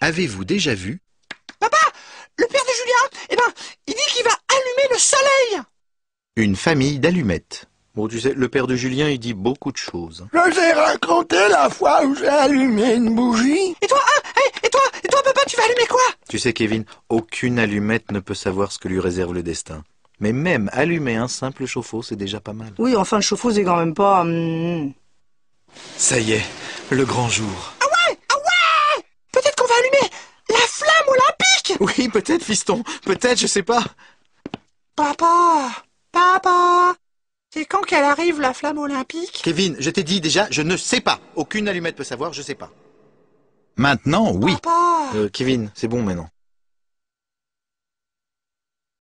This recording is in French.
Avez-vous déjà vu Papa Le père de Julien Eh ben, il dit qu'il va allumer le soleil Une famille d'allumettes. Bon, tu sais, le père de Julien, il dit beaucoup de choses. Je t'ai raconté la fois où j'ai allumé une bougie. Et toi, hein Et toi Et toi, papa, tu vas allumer quoi Tu sais, Kevin, aucune allumette ne peut savoir ce que lui réserve le destin. Mais même allumer un simple chauffe-eau, c'est déjà pas mal. Oui, enfin, le chauffe-eau, c'est quand même pas... Hum, hum. Ça y est, le grand jour. Oui, peut-être, fiston. Peut-être, je sais pas. Papa Papa C'est quand qu'elle arrive, la flamme olympique Kevin, je t'ai dit déjà, je ne sais pas. Aucune allumette peut savoir, je sais pas. Maintenant, oui. Papa euh, Kevin, c'est bon maintenant.